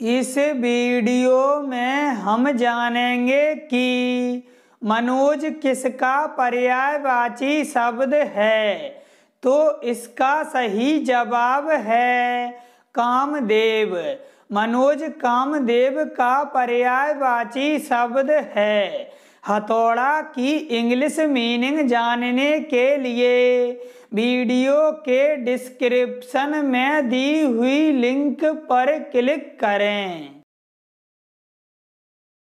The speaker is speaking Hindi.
इस वीडियो में हम जानेंगे कि मनोज किसका पर्यायवाची शब्द है तो इसका सही जवाब है कामदेव मनोज कामदेव का पर्यायवाची शब्द है हथौड़ा की इंग्लिश मीनिंग जानने के लिए वीडियो के डिस्क्रिप्शन में दी हुई लिंक पर क्लिक करें